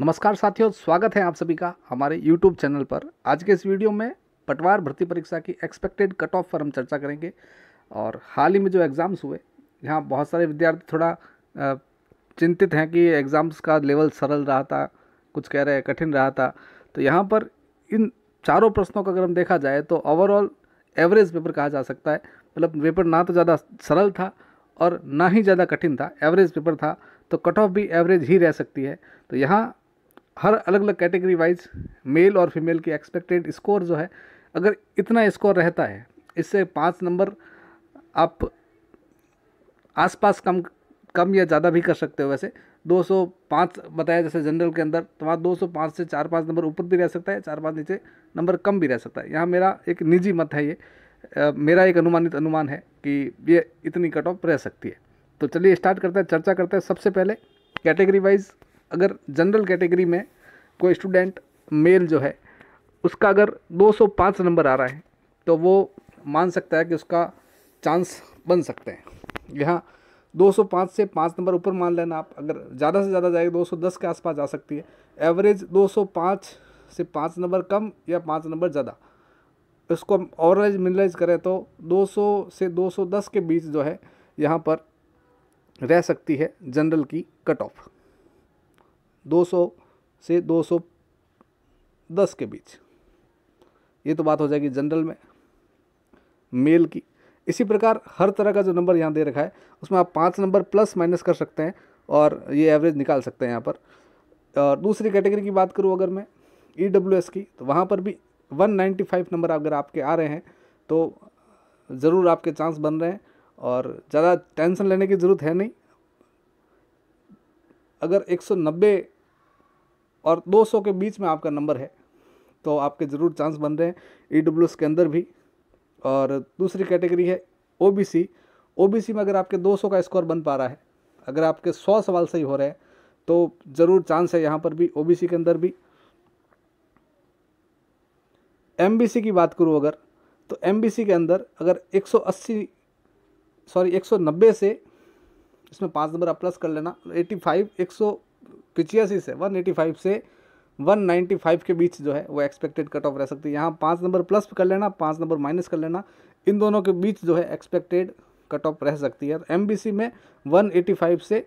नमस्कार साथियों स्वागत है आप सभी का हमारे YouTube चैनल पर आज के इस वीडियो में पटवार भर्ती परीक्षा की एक्सपेक्टेड कट ऑफ पर हम चर्चा करेंगे और हाल ही में जो एग्ज़ाम्स हुए यहाँ बहुत सारे विद्यार्थी थोड़ा चिंतित हैं कि एग्ज़ाम्स का लेवल सरल रहा था कुछ कह रहे हैं कठिन रहा था तो यहाँ पर इन चारों प्रश्नों का अगर हम देखा जाए तो ओवरऑल एवरेज पेपर कहा जा सकता है मतलब पेपर ना तो ज़्यादा सरल था और ना ही ज़्यादा कठिन था एवरेज पेपर था तो कट ऑफ भी एवरेज ही रह सकती है तो यहाँ हर अलग अलग कैटेगरी वाइज मेल और फीमेल के एक्सपेक्टेड स्कोर जो है अगर इतना स्कोर रहता है इससे पाँच नंबर आप आसपास कम कम या ज़्यादा भी कर सकते हो वैसे 205 बताया जैसे जनरल के अंदर तो वहाँ 205 से चार पाँच नंबर ऊपर भी रह सकता है चार पाँच नीचे नंबर कम भी रह सकता है यहाँ मेरा एक निजी मत है ये आ, मेरा एक अनुमानित अनुमान है कि ये इतनी कट ऑफ रह सकती है तो चलिए स्टार्ट करते हैं चर्चा करते हैं सबसे पहले कैटेगरी वाइज अगर जनरल कैटेगरी में कोई स्टूडेंट मेल जो है उसका अगर 205 नंबर आ रहा है तो वो मान सकता है कि उसका चांस बन सकते हैं यहाँ 205 से पाँच नंबर ऊपर मान लेना आप अगर ज़्यादा से ज़्यादा जाएगी 210 के आसपास जा सकती है एवरेज 205 से पाँच नंबर कम या पाँच नंबर ज़्यादा इसको हम ऑवरेज मिनलाइज करें तो 200 से 210 के बीच जो है यहाँ पर रह सकती है जनरल की कट ऑफ 200 से 210 के बीच ये तो बात हो जाएगी जनरल में मेल की इसी प्रकार हर तरह का जो नंबर यहाँ दे रखा है उसमें आप पाँच नंबर प्लस माइनस कर सकते हैं और ये एवरेज निकाल सकते हैं यहाँ पर और दूसरी कैटेगरी की बात करूँ अगर मैं ई e की तो वहाँ पर भी 195 नंबर अगर आपके आ रहे हैं तो ज़रूर आपके चांस बन रहे हैं और ज़्यादा टेंशन लेने की ज़रूरत है नहीं अगर 190 और 200 के बीच में आपका नंबर है तो आपके ज़रूर चांस बन रहे हैं ई e के अंदर भी और दूसरी कैटेगरी है ओ बी में अगर आपके 200 का स्कोर बन पा रहा है अगर आपके 100 सवाल सही हो रहे हैं तो ज़रूर चांस है यहाँ पर भी ओ के अंदर भी एम की बात करूँ अगर तो एम के अंदर अगर 180 सॉरी 190 से इसमें पाँच नंबर आप प्लस कर लेना 85 100 पिचियासी से वन एटी फाइव से 195 के बीच जो है वो एक्सपेक्टेड कट ऑफ रह सकती है यहाँ पाँच नंबर प्लस कर लेना पाँच नंबर माइनस कर लेना इन दोनों के बीच जो है एक्सपेक्टेड कट ऑफ रह सकती है एम में फाइव से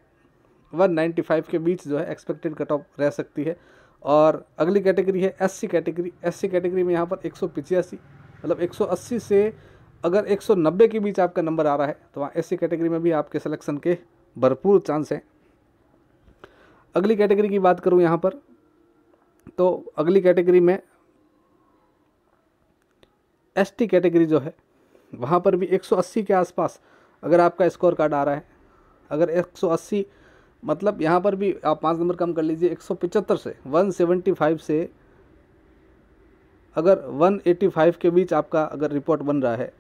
फाइव के बीच जो है एक्सपेक्टेड कट ऑफ रह सकती है और अगली कैटेगरी है सी कैटेगरी सी कैटेगरी में यहाँ पर एक मतलब 180 से अगर 190 के बीच आपका नंबर आ रहा है तो वहाँ सी कैटेगरी में भी आपके सिलेक्शन के भरपूर चांस हैं अगली कैटेगरी की बात करूँ यहाँ पर तो अगली कैटेगरी में एस टी कैटेगरी जो है वहाँ पर भी 180 के आसपास अगर आपका स्कोर कार्ड आ रहा है अगर 180 मतलब यहाँ पर भी आप पाँच नंबर कम कर लीजिए 175 से 175 से अगर 185 के बीच आपका अगर रिपोर्ट बन रहा है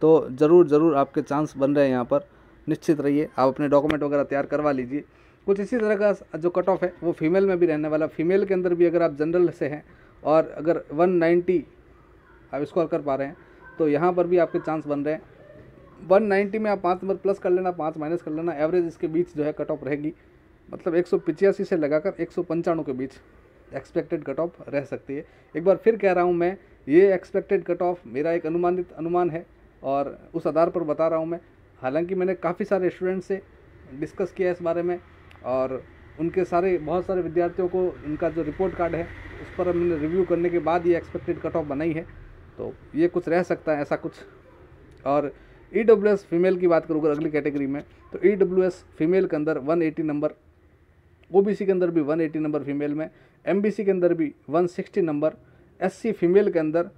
तो ज़रूर ज़रूर आपके चांस बन रहे हैं यहाँ पर निश्चित रहिए आप अपने डॉक्यूमेंट वगैरह तैयार करवा लीजिए कुछ इसी तरह का जो कट ऑफ है वो फीमेल में भी रहने वाला फीमेल के अंदर भी अगर आप जनरल से हैं और अगर 190 आप स्कोर कर पा रहे हैं तो यहाँ पर भी आपके चांस बन रहे हैं 190 में आप पाँच नंबर प्लस कर लेना पाँच माइनस कर लेना एवरेज इसके बीच जो है कट ऑफ रहेगी मतलब एक से लगाकर एक के बीच एक्सपेक्टेड कट ऑफ रह सकती है एक बार फिर कह रहा हूँ मैं ये एक्सपेक्टेड कट ऑफ मेरा एक अनुमानित अनुमान है और उस आधार पर बता रहा हूँ मैं हालांकि मैंने काफ़ी सारे स्टूडेंट से डिस्कस किया इस बारे में और उनके सारे बहुत सारे विद्यार्थियों को उनका जो रिपोर्ट कार्ड है उस पर हमने रिव्यू करने के बाद ये एक्सपेक्टेड कट ऑफ बनाई है तो ये कुछ रह सकता है ऐसा कुछ और ई डब्ल्यू एस फीमेल की बात करूँगा अगली कैटेगरी में तो ई डब्ल्यू एस फीमेल के अंदर 180 नंबर ओ बी सी के अंदर भी 180 नंबर फीमेल में एम बी सी के अंदर भी 160 नंबर एस सी फीमेल के अंदर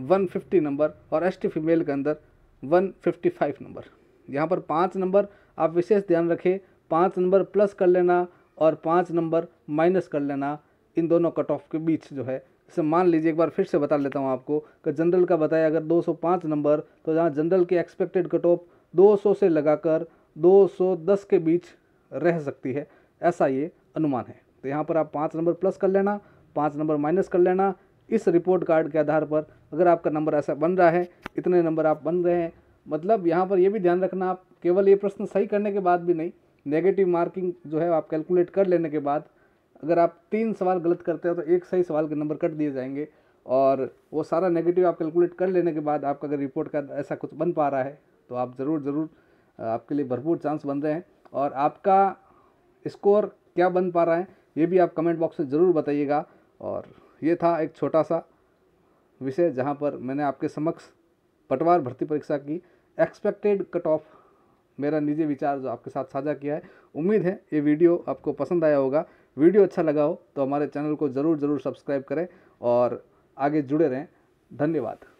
150 नंबर और एस टी फीमेल के अंदर 155 नंबर यहाँ पर पाँच नंबर आप विशेष ध्यान रखें पाँच नंबर प्लस कर लेना और पाँच नंबर माइनस कर लेना इन दोनों कट ऑफ के बीच जो है इसे मान लीजिए एक बार फिर से बता लेता हूँ आपको कि जनरल का बताया अगर 205 नंबर तो जहाँ जनरल के एक्सपेक्टेड कट ऑफ दो से लगाकर 210 के बीच रह सकती है ऐसा ये अनुमान है तो यहाँ पर आप पाँच नंबर प्लस कर लेना पाँच नंबर माइनस कर लेना इस रिपोर्ट कार्ड के आधार पर अगर आपका नंबर ऐसा बन रहा है इतने नंबर आप बन रहे हैं मतलब यहाँ पर यह भी ध्यान रखना आप केवल ये प्रश्न सही करने के बाद भी नहीं नेगेटिव मार्किंग जो है आप कैलकुलेट कर लेने के बाद अगर आप तीन सवाल गलत करते हो तो एक सही सवाल के नंबर कट दिए जाएंगे और वो सारा नेगेटिव आप कैलकुलेट कर लेने के बाद आपका अगर रिपोर्ट का ऐसा कुछ बन पा रहा है तो आप ज़रूर ज़रूर आपके लिए भरपूर चांस बन रहे हैं और आपका स्कोर क्या बन पा रहा है ये भी आप कमेंट बॉक्स में ज़रूर बताइएगा और ये था एक छोटा सा विषय जहाँ पर मैंने आपके समक्ष पटवार भर्ती परीक्षा की एक्सपेक्टेड कट ऑफ मेरा निजी विचार जो आपके साथ साझा किया है उम्मीद है ये वीडियो आपको पसंद आया होगा वीडियो अच्छा लगा हो तो हमारे चैनल को ज़रूर ज़रूर सब्सक्राइब करें और आगे जुड़े रहें धन्यवाद